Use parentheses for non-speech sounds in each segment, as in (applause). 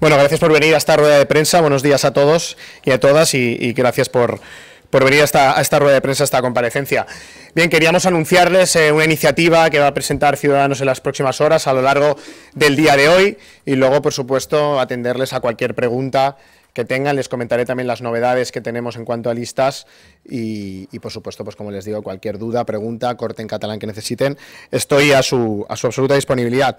Bueno, gracias por venir a esta rueda de prensa. Buenos días a todos y a todas y, gracias por, venir a esta, rueda de prensa, a esta comparecencia. Bien, queríamos anunciarles eh, una iniciativa que va a presentar Ciudadanos en las próximas horas a lo largo del día de hoy y luego, por supuesto, atenderles a cualquier pregunta que tengan. Les comentaré también las novedades que tenemos en cuanto a listas y, y, por supuesto, pues como les digo, cualquier duda, pregunta, corte en catalán que necesiten, estoy a su, a su absoluta disponibilidad.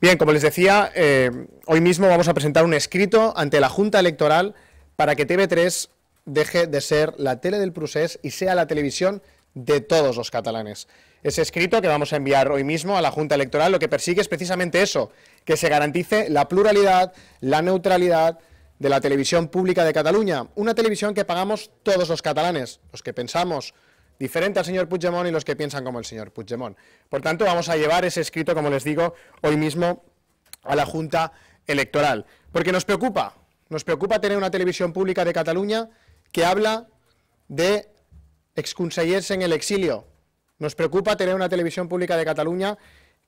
Bien, como les decía, eh, hoy mismo vamos a presentar un escrito ante la Junta Electoral para que TV3 deje de ser la tele del Prusés y sea la televisión de todos los catalanes. Ese escrito que vamos a enviar hoy mismo a la Junta Electoral lo que persigue es precisamente eso, que se garantice la pluralidad, la neutralidad de la televisión pública de Cataluña, una televisión que pagamos todos los catalanes, los que pensamos, diferente al señor Puigdemont y los que piensan como el señor Puigdemont. Por tanto, vamos a llevar ese escrito, como les digo, hoy mismo a la Junta Electoral. Porque nos preocupa, nos preocupa tener una televisión pública de Cataluña que habla de exconsellers en el exilio. Nos preocupa tener una televisión pública de Cataluña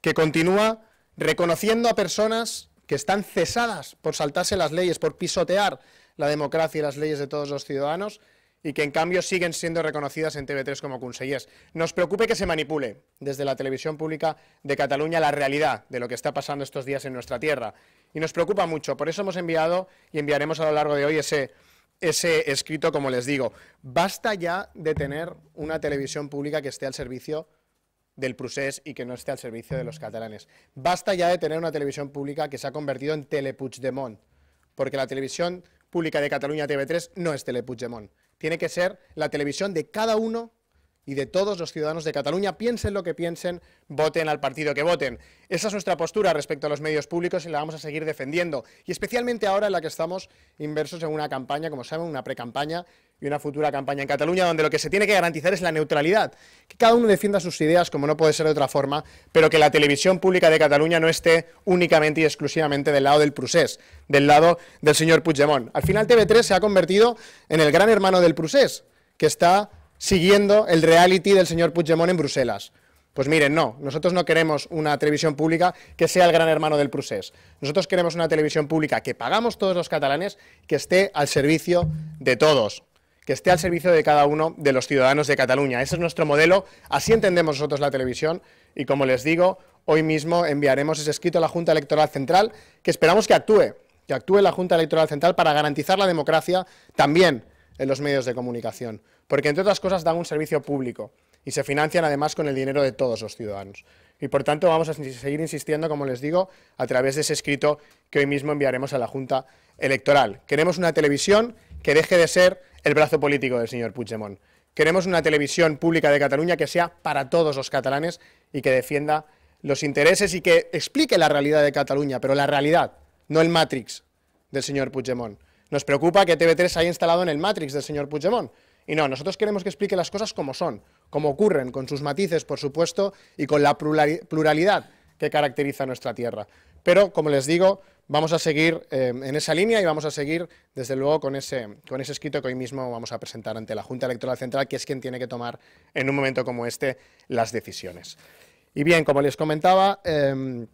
que continúa reconociendo a personas que están cesadas por saltarse las leyes, por pisotear la democracia y las leyes de todos los ciudadanos, y que en cambio siguen siendo reconocidas en TV3 como consejeras. Nos preocupe que se manipule desde la televisión pública de Cataluña la realidad de lo que está pasando estos días en nuestra tierra. Y nos preocupa mucho, por eso hemos enviado y enviaremos a lo largo de hoy ese, escrito, como les digo. Basta ya de tener una televisión pública que esté al servicio del Prusés y que no esté al servicio de los catalanes. Basta ya de tener una televisión pública que se ha convertido en Telepuigdemont, porque la televisión pública de Cataluña TV3 no es Telepuigdemont tiene que ser la televisión de cada uno y de todos los ciudadanos de Cataluña, piensen lo que piensen, voten al partido que voten. Esa es nuestra postura respecto a los medios públicos y la vamos a seguir defendiendo, y especialmente ahora en la que estamos inversos en una campaña, como saben, una precampaña y una futura campaña en Cataluña, donde lo que se tiene que garantizar es la neutralidad, que cada uno defienda sus ideas como no puede ser de otra forma, pero que la televisión pública de Cataluña no esté únicamente y exclusivamente del lado del procés, del lado del señor Puigdemont. Al final TV3 se ha convertido en el gran hermano del procés, que está siguiendo el reality del señor Puigdemont en Bruselas. Pues miren, no, nosotros no queremos una televisión pública que sea el gran hermano del procés. Nosotros queremos una televisión pública que pagamos todos los catalanes, que esté al servicio de todos, que esté al servicio de cada uno de los ciudadanos de Cataluña. Ese es nuestro modelo, así entendemos nosotros la televisión y como les digo, hoy mismo enviaremos ese escrito a la Junta Electoral Central que esperamos que actúe, que actúe la Junta Electoral Central para garantizar la democracia también en los medios de comunicación, porque entre otras cosas dan un servicio público y se financian además con el dinero de todos los ciudadanos. Y por tanto vamos a seguir insistiendo, como les digo, a través de ese escrito que hoy mismo enviaremos a la Junta Electoral. Queremos una televisión que deje de ser el brazo político del señor Puigdemont. Queremos una televisión pública de Cataluña que sea para todos los catalanes y que defienda los intereses y que explique la realidad de Cataluña, pero la realidad, no el Matrix del señor Puigdemont. Nos preocupa que TV3 haya instalado en el Matrix del señor Puigdemont. Y no, nosotros queremos que explique las cosas como son, como ocurren, con sus matices, por supuesto, y con la pluralidad que caracteriza nuestra tierra pero como les digo, vamos a seguir eh, en esa línea y vamos a seguir, desde luego, con ese, con ese escrito que hoy mismo vamos a presentar ante la Junta Electoral Central, que es quien tiene que tomar en un momento como este las decisiones. Y bien, como les comentaba, em,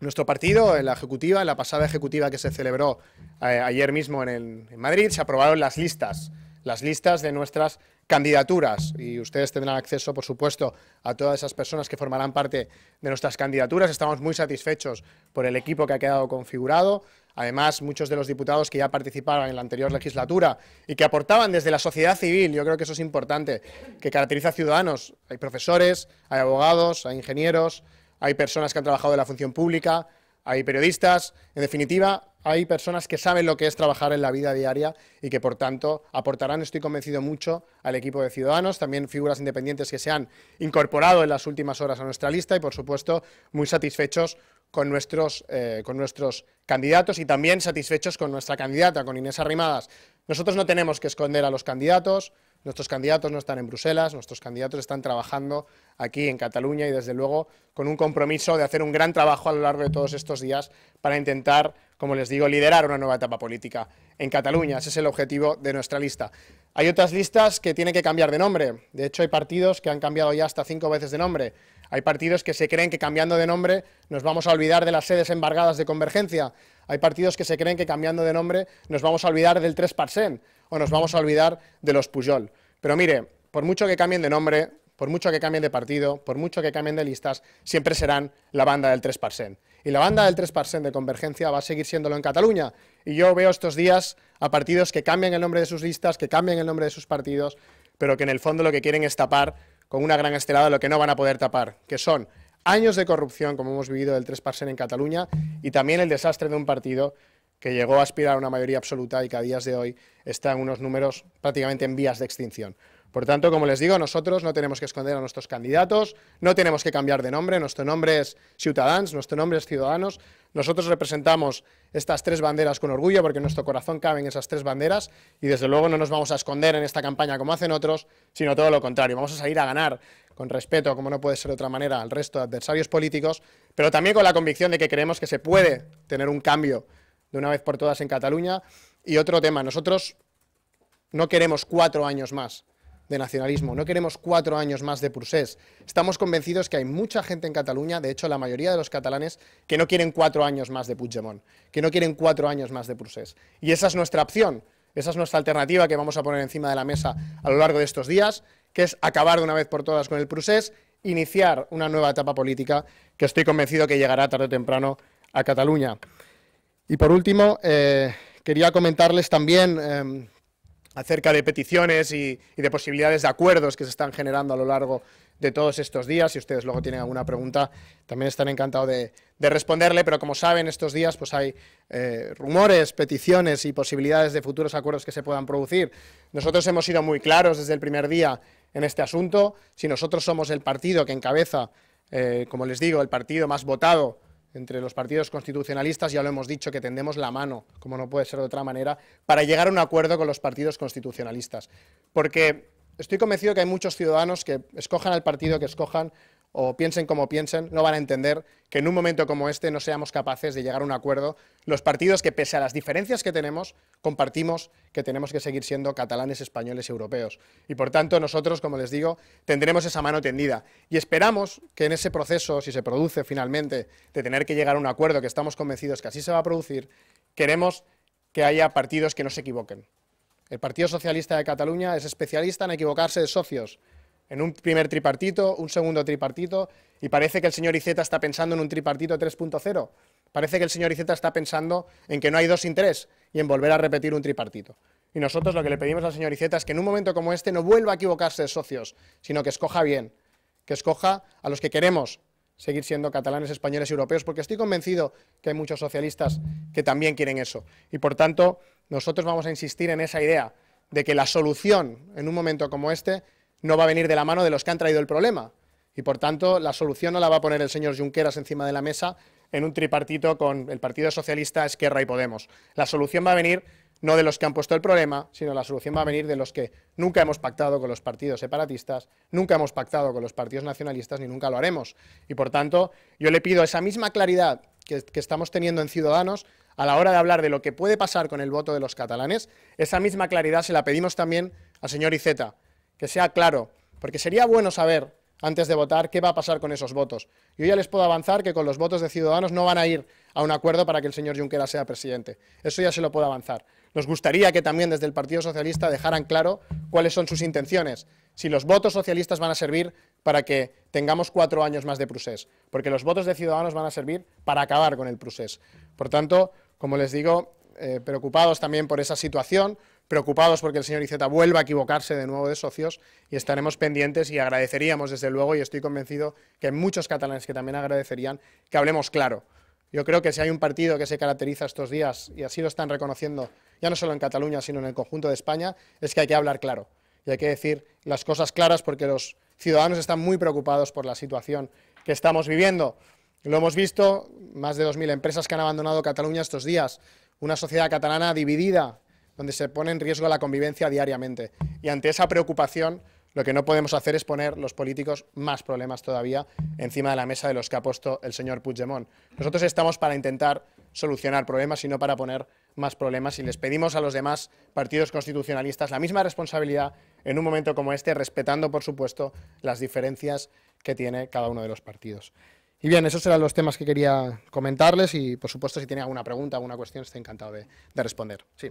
nuestro partido, en la ejecutiva, en la pasada ejecutiva que se celebró eh, ayer mismo en, en Madrid, se aprobaron las listas, las listas de nuestras candidaturas y ustedes tendrán acceso, por supuesto, a todas esas personas que formarán parte de nuestras candidaturas. Estamos muy satisfechos por el equipo que ha quedado configurado. Además, muchos de los diputados que ya participaron en la anterior legislatura y que aportaban desde la sociedad civil, yo creo que eso es importante, que caracteriza a ciudadanos. Hay profesores, hay abogados, hay ingenieros, hay personas que han trabajado en la función pública, hay periodistas. En definitiva, hay personas que saben lo que es trabajar en la vida diaria y que por tanto aportarán, estoy convencido, mucho al equipo de ciudadanos, también figuras independientes que se han incorporado en las últimas horas a nuestra lista y por supuesto muy satisfechos con nuestros, eh, con nuestros candidatos y también satisfechos con nuestra candidata, con Inés Arrimadas. Nosotros no tenemos que esconder a los candidatos, Nuestros candidatos no están en Bruselas, nuestros candidatos están trabajando aquí en Cataluña y desde luego con un compromiso de hacer un gran trabajo a lo largo de todos estos días para intentar, como les digo, liderar una nueva etapa política en Cataluña. Ese es el objetivo de nuestra lista. Hay otras listas que tienen que cambiar de nombre. De hecho, hay partidos que han cambiado ya hasta cinco veces de nombre. Hay partidos que se creen que cambiando de nombre nos vamos a olvidar de las sedes embargadas de convergencia. Hay partidos que se creen que cambiando de nombre nos vamos a olvidar del 3% o nos vamos a olvidar de los Pujol. Pero mire, por mucho que cambien de nombre, por mucho que cambien de partido, por mucho que cambien de listas, siempre serán la banda del 3%. Y la banda del 3% de Convergencia va a seguir siéndolo en Cataluña. Y yo veo estos días a partidos que cambian el nombre de sus listas, que cambian el nombre de sus partidos, pero que en el fondo lo que quieren es tapar con una gran estelada lo que no van a poder tapar, que son años de corrupción, como hemos vivido del 3% en Cataluña, y también el desastre de un partido que llegó a aspirar a una mayoría absoluta y que a días de hoy está en unos números prácticamente en vías de extinción. Por tanto, como les digo, nosotros no tenemos que esconder a nuestros candidatos, no tenemos que cambiar de nombre, nuestro nombre es ciudadanos, nuestro nombre es Ciudadanos, nosotros representamos estas tres banderas con orgullo porque en nuestro corazón caben esas tres banderas y desde luego no nos vamos a esconder en esta campaña como hacen otros, sino todo lo contrario, vamos a salir a ganar con respeto, como no puede ser de otra manera, al resto de adversarios políticos, pero también con la convicción de que creemos que se puede tener un cambio de una vez por todas en Cataluña. Y otro tema, nosotros no queremos cuatro años más de nacionalismo, no queremos cuatro años más de prusés. Estamos convencidos que hay mucha gente en Cataluña, de hecho la mayoría de los catalanes, que no quieren cuatro años más de Puigdemont, que no quieren cuatro años más de prusés. Y esa es nuestra opción, esa es nuestra alternativa que vamos a poner encima de la mesa a lo largo de estos días, que es acabar de una vez por todas con el Prusés, iniciar una nueva etapa política que estoy convencido que llegará tarde o temprano a Cataluña. Y por último, eh, quería comentarles también eh, acerca de peticiones y, de posibilidades de acuerdos que se están generando a lo largo de todos estos días. Si ustedes luego tienen alguna pregunta, también están encantados de, responderle, pero como saben, estos días pues hay eh, rumores, peticiones y posibilidades de futuros acuerdos que se puedan producir. Nosotros hemos sido muy claros desde el primer día en este asunto. Si nosotros somos el partido que encabeza, como les digo, el partido más votado entre los partidos constitucionalistas, ya lo hemos dicho, que tendemos la mano, como no puede ser de otra manera, para llegar a un acuerdo con los partidos constitucionalistas. Porque estoy convencido que hay muchos ciudadanos que escojan al partido que escojan, o piensen como piensen, no van a entender que en un momento como este no seamos capaces de llegar a un acuerdo los partidos que, pese a las diferencias que tenemos, compartimos que tenemos que seguir siendo catalanes, españoles, europeos. Y por tanto, nosotros, como les digo, tendremos esa mano tendida. Y esperamos que en ese proceso, si se produce finalmente, de tener que llegar a un acuerdo, que estamos convencidos que así se va a producir, queremos que haya partidos que no se equivoquen. El Partido Socialista de Cataluña es especialista en equivocarse de socios, en un primer tripartito, un segundo tripartito, y parece que el señor Iceta está pensando en un tripartito 3.0. Parece que el señor Iceta está pensando en que no hay dos sin tres y en volver a repetir un tripartito. Y nosotros lo que le pedimos al señor Iceta es que en un momento como este no vuelva a equivocarse de socios, sino que escoja bien, que escoja a los que queremos seguir siendo catalanes, españoles y europeos, porque estoy convencido que hay muchos socialistas que también quieren eso. Y por tanto, nosotros vamos a insistir en esa idea de que la solución en un momento como este no va a venir de la mano de los que han traído el problema. Y por tanto, la solución no la va a poner el señor Junqueras encima de la mesa en un tripartito con el Partido Socialista, Esquerra y Podemos. La solución va a venir no de los que han puesto el problema, sino la solución va a venir de los que nunca hemos pactado con los partidos separatistas, nunca hemos pactado con los partidos nacionalistas ni nunca lo haremos. Y por tanto, yo le pido esa misma claridad que, estamos teniendo en Ciudadanos a la hora de hablar de lo que puede pasar con el voto de los catalanes, esa misma claridad se la pedimos también al señor Iceta que sea claro, porque sería bueno saber antes de votar qué va a pasar con esos votos. Yo ya les puedo avanzar que con los votos de Ciudadanos no van a ir a un acuerdo para que el señor Junquera sea presidente. Eso ya se lo puedo avanzar. Nos gustaría que también desde el Partido Socialista dejaran claro cuáles son sus intenciones, si los votos socialistas van a servir para que tengamos cuatro años más de procés, porque los votos de Ciudadanos van a servir para acabar con el procés. Por tanto, como les digo, eh, preocupados también por esa situación, preocupados porque el señor Iceta vuelva a equivocarse de nuevo de socios y estaremos pendientes y agradeceríamos desde luego y estoy convencido que muchos catalanes que también agradecerían que hablemos claro. Yo creo que si hay un partido que se caracteriza estos días y así lo están reconociendo ya no solo en Cataluña sino en el conjunto de España es que hay que hablar claro y hay que decir las cosas claras porque los ciudadanos están muy preocupados por la situación que estamos viviendo. Lo hemos visto, más de 2.000 empresas que han abandonado Cataluña estos días, una sociedad catalana dividida donde se pone en riesgo la convivencia diariamente. Y ante esa preocupación, lo que no podemos hacer es poner los políticos más problemas todavía encima de la mesa de los que ha puesto el señor Puigdemont. Nosotros estamos para intentar solucionar problemas y no para poner más problemas y les pedimos a los demás partidos constitucionalistas la misma responsabilidad en un momento como este, respetando, por supuesto, las diferencias que tiene cada uno de los partidos. Y bien, esos eran los temas que quería comentarles y, por supuesto, si tiene alguna pregunta, alguna cuestión, estoy encantado de, de responder. Sí.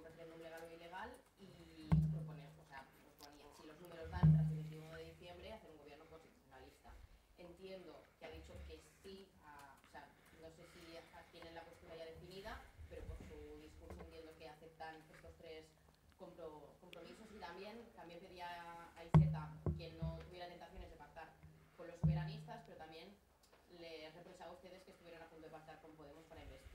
comprende un legal o ilegal y proponer, o sea, si los números van tras el 21 de diciembre, hacer un gobierno constitucionalista. Entiendo que ha dicho que sí, a, o sea, no sé si tienen la postura ya definida, pero por su discurso entiendo que aceptan estos tres compromisos y también, también pedía a Iseta que no tuviera tentaciones de pactar con los soberanistas, pero también les repensaba a ustedes que estuvieron a punto de pactar con Podemos para investigar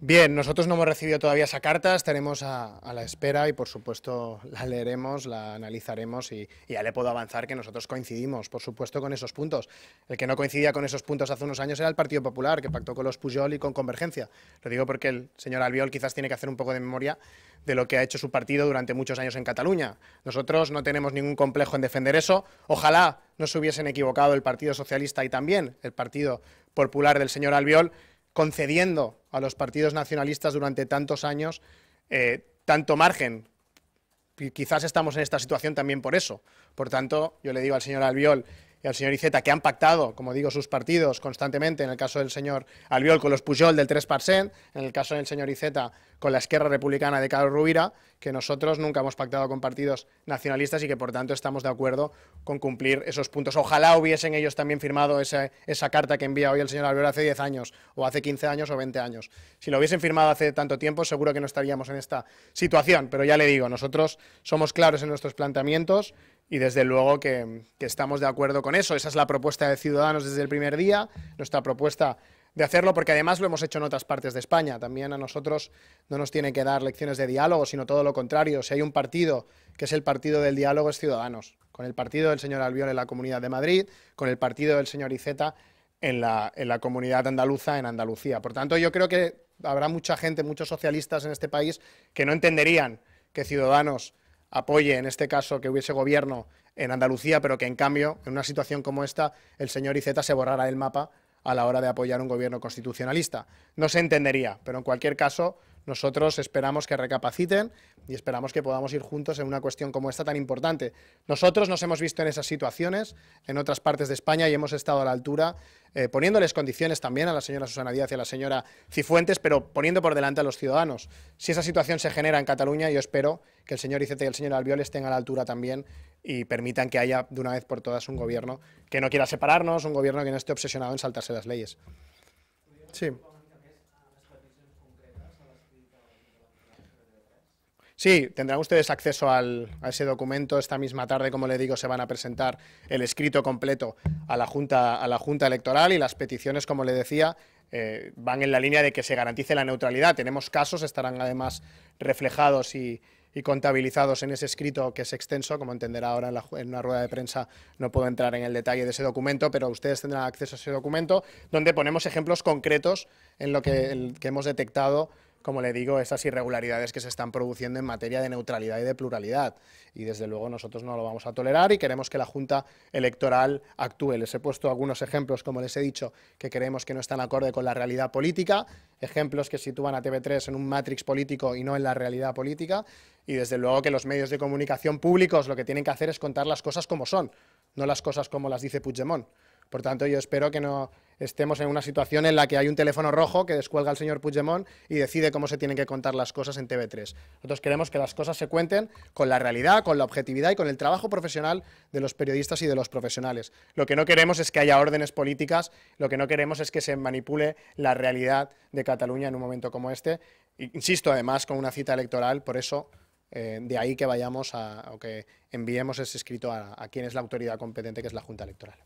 Bien, nosotros no hemos recibido todavía esa carta, estaremos a, la espera y por supuesto la leeremos, la analizaremos y, y, ya le puedo avanzar que nosotros coincidimos, por supuesto, con esos puntos. El que no coincidía con esos puntos hace unos años era el Partido Popular, que pactó con los Pujol y con Convergencia. Lo digo porque el señor Albiol quizás tiene que hacer un poco de memoria de lo que ha hecho su partido durante muchos años en Cataluña. Nosotros no tenemos ningún complejo en defender eso. Ojalá no se hubiesen equivocado el Partido Socialista y también el Partido Popular del señor Albiol, concediendo a los partidos nacionalistas durante tantos años eh, tanto margen. Quizás estamos en esta situación también por eso. Por tanto, yo le digo al señor Albiol y al señor Izeta que han pactado, como digo, sus partidos constantemente, en el caso del señor Albiol con los Pujol del 3%, en el caso del señor Izeta con la izquierda Republicana de Carlos Rubira, que nosotros nunca hemos pactado con partidos nacionalistas y que por tanto estamos de acuerdo con cumplir esos puntos. Ojalá hubiesen ellos también firmado esa, esa carta que envía hoy el señor Albiol hace 10 años, o hace 15 años o 20 años. Si lo hubiesen firmado hace tanto tiempo, seguro que no estaríamos en esta situación, pero ya le digo, nosotros somos claros en nuestros planteamientos, y desde luego que, estamos de acuerdo con eso. Esa es la propuesta de Ciudadanos desde el primer día, nuestra propuesta de hacerlo, porque además lo hemos hecho en otras partes de España. También a nosotros no nos tiene que dar lecciones de diálogo, sino todo lo contrario. Si hay un partido que es el partido del diálogo, es Ciudadanos. Con el partido del señor Albiol en la Comunidad de Madrid, con el partido del señor Iceta en la, en la comunidad andaluza, en Andalucía. Por tanto, yo creo que habrá mucha gente, muchos socialistas en este país que no entenderían que Ciudadanos apoye, en este caso, que hubiese gobierno en Andalucía, pero que en cambio, en una situación como esta, el señor Iceta se borrara del mapa a la hora de apoyar un gobierno constitucionalista. No se entendería, pero en cualquier caso, nosotros esperamos que recapaciten y esperamos que podamos ir juntos en una cuestión como esta tan importante. Nosotros nos hemos visto en esas situaciones en otras partes de España y hemos estado a la altura, eh, poniéndoles condiciones también a la señora Susana Díaz y a la señora Cifuentes, pero poniendo por delante a los ciudadanos. Si esa situación se genera en Cataluña, yo espero que el señor ICT y el señor Albiol estén a la altura también y permitan que haya de una vez por todas un gobierno que no quiera separarnos, un gobierno que no esté obsesionado en saltarse las leyes. Sí. Sí, tendrán ustedes acceso a ese documento. Esta misma tarde, como le digo, se van a presentar el escrito completo a la Junta, a la junta Electoral y las peticiones, como le decía, eh, van en la línea de que se garantice la neutralidad. Tenemos casos, estarán además reflejados y, contabilizados en ese escrito que es extenso, como entenderá ahora en, una rueda de prensa no puedo entrar en el detalle de ese documento, pero ustedes tendrán acceso a ese documento donde ponemos ejemplos concretos en lo que, que hemos detectado como le digo, esas irregularidades que se están produciendo en materia de neutralidad y de pluralidad. Y desde luego nosotros no lo vamos a tolerar y queremos que la Junta Electoral actúe. Les he puesto algunos ejemplos, como les he dicho, que creemos que no están acorde con la realidad política, ejemplos que sitúan a TV3 en un matrix político y no en la realidad política. Y desde luego que los medios de comunicación públicos lo que tienen que hacer es contar las cosas como son, no las cosas como las dice Puigdemont. Por tanto, yo espero que no estemos en una situación en la que hay un teléfono rojo que descuelga el señor Puigdemont y decide cómo se tienen que contar las cosas en TV3. Nosotros queremos que las cosas se cuenten con la realidad, con la objetividad y con el trabajo profesional de los periodistas y de los profesionales. Lo que no queremos es que haya órdenes políticas, lo que no queremos es que se manipule la realidad de Cataluña en un momento como este. Insisto, además, con una cita electoral, por eso eh, de ahí que vayamos o que enviemos ese escrito a, a quien es la autoridad competente, que es la Junta Electoral.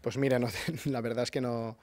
Pues mira, no, (laughs) la verdad es que no,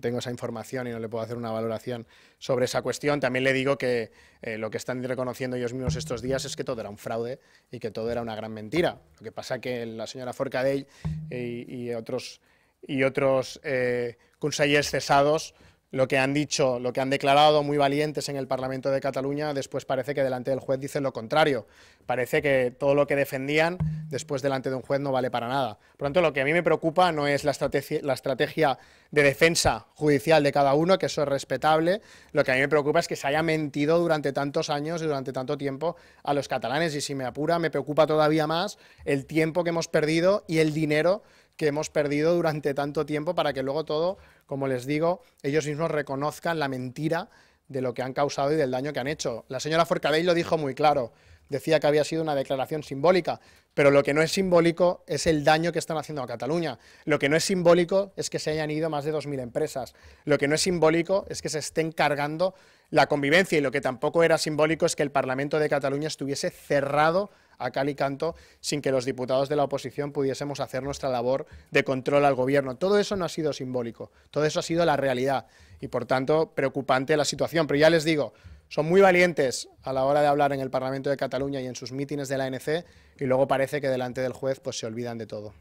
tengo esa información y no le puedo hacer una valoración sobre esa cuestión. También le digo que eh, lo que están reconociendo ellos mismos estos días es que todo era un fraude y que todo era una gran mentira. Lo que pasa es que la señora Forcadell y, otros, y otros eh, consejeros cesados lo que han dicho, lo que han declarado muy valientes en el Parlamento de Cataluña, después parece que delante del juez dicen lo contrario. Parece que todo lo que defendían después delante de un juez no vale para nada. Por lo tanto, lo que a mí me preocupa no es la estrategia, la estrategia de defensa judicial de cada uno, que eso es respetable. Lo que a mí me preocupa es que se haya mentido durante tantos años y durante tanto tiempo a los catalanes. Y si me apura, me preocupa todavía más el tiempo que hemos perdido y el dinero que hemos perdido durante tanto tiempo para que luego todo, como les digo, ellos mismos reconozcan la mentira de lo que han causado y del daño que han hecho. La señora Forcadell lo dijo muy claro, decía que había sido una declaración simbólica, pero lo que no es simbólico es el daño que están haciendo a Cataluña, lo que no es simbólico es que se hayan ido más de 2.000 empresas, lo que no es simbólico es que se estén cargando la convivencia y lo que tampoco era simbólico es que el Parlamento de Cataluña estuviese cerrado a cal y canto sin que los diputados de la oposición pudiésemos hacer nuestra labor de control al gobierno. Todo eso no ha sido simbólico, todo eso ha sido la realidad y por tanto preocupante la situación. Pero ya les digo, son muy valientes a la hora de hablar en el Parlamento de Cataluña y en sus mítines de la ANC y luego parece que delante del juez pues se olvidan de todo.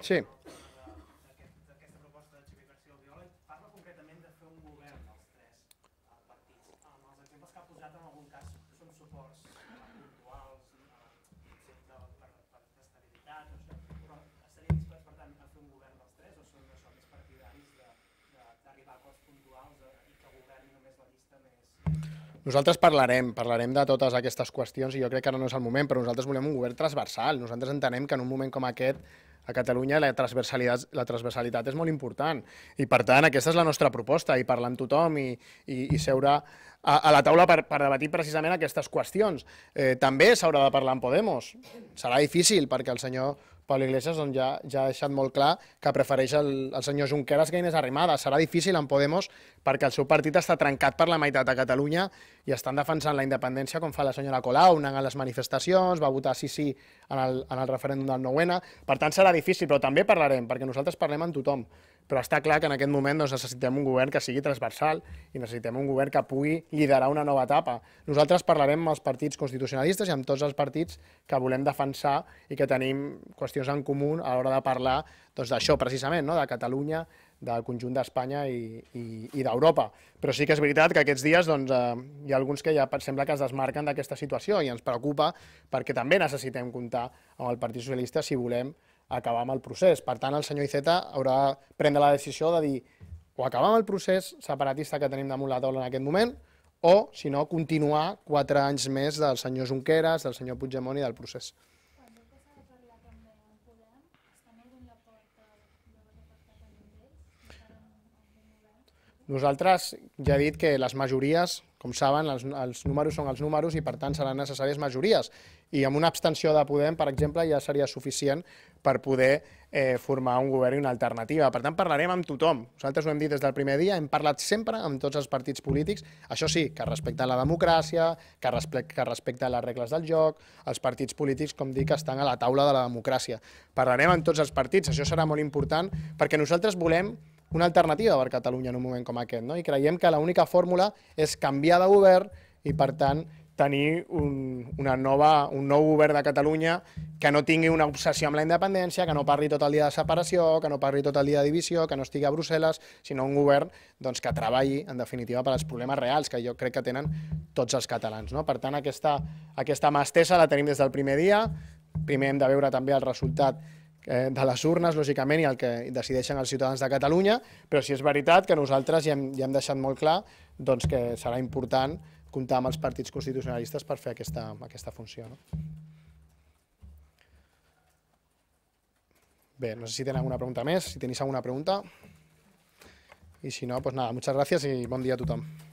Sí. puntuals que governi només la llista més... Nosaltres parlarem, parlarem de totes aquestes qüestions i jo crec que ara no és el moment, però nosaltres volem un govern transversal. Nosaltres entenem que en un moment com aquest a Catalunya la transversalitat, la transversalitat és molt important i per tant aquesta és la nostra proposta i parlar amb tothom i, i, i seure a, a la taula per, per debatir precisament aquestes qüestions. Eh, també s'haurà de parlar amb Podemos, serà difícil perquè el senyor Pablo Iglesias doncs, ja, ja ha deixat molt clar que prefereix el, el senyor Junqueras que Inés Arrimadas. Serà difícil en Podemos perquè el seu partit està trencat per la meitat de Catalunya i estan defensant la independència com fa la senyora Colau, anant a les manifestacions, va votar sí sí en el, en el referèndum del 9-N. Per tant, serà difícil, però també parlarem, perquè nosaltres parlem amb tothom però està clar que en aquest moment doncs, necessitem un govern que sigui transversal i necessitem un govern que pugui liderar una nova etapa. Nosaltres parlarem amb els partits constitucionalistes i amb tots els partits que volem defensar i que tenim qüestions en comú a l'hora de parlar doncs, d'això doncs, precisament, no? de Catalunya, del conjunt d'Espanya i, i, i d'Europa. Però sí que és veritat que aquests dies doncs, eh, hi ha alguns que ja sembla que es desmarquen d'aquesta situació i ens preocupa perquè també necessitem comptar amb el Partit Socialista si volem acabar amb el procés. Per tant, el senyor Iceta haurà de prendre la decisió de dir o acabar amb el procés separatista que tenim damunt la taula en aquest moment, o, si no, continuar quatre anys més del senyor Junqueras, del senyor Puigdemont i del procés. Nosaltres ja he dit que les majories, com saben, els, els números són els números i per tant seran necessàries majories. I amb una abstenció de Podem, per exemple, ja seria suficient per poder eh, formar un govern i una alternativa. Per tant, parlarem amb tothom. Nosaltres ho hem dit des del primer dia, hem parlat sempre amb tots els partits polítics, això sí, que a la democràcia, que, respecte, que respecten les regles del joc, els partits polítics, com dic, estan a la taula de la democràcia. Parlarem amb tots els partits, això serà molt important, perquè nosaltres volem una alternativa per Catalunya en un moment com aquest, no? i creiem que l'única fórmula és canviar de govern i, per tant, tenir un, una nova, un nou govern de Catalunya que no tingui una obsessió amb la independència, que no parli tot el dia de separació, que no parli tot el dia de divisió, que no estigui a Brussel·les, sinó un govern doncs, que treballi, en definitiva, per als problemes reals que jo crec que tenen tots els catalans. No? Per tant, aquesta, aquesta mà estesa la tenim des del primer dia, primer hem de veure també el resultat eh, de les urnes, lògicament, i el que decideixen els ciutadans de Catalunya, però si és veritat que nosaltres ja hem, ja hem deixat molt clar doncs, que serà important comptar amb els partits constitucionalistes per fer aquesta, aquesta funció. No? Bé, no sé si tenen alguna pregunta més, si tenéis alguna pregunta. I si no, pues doncs nada, muchas gracias y buen día a tothom.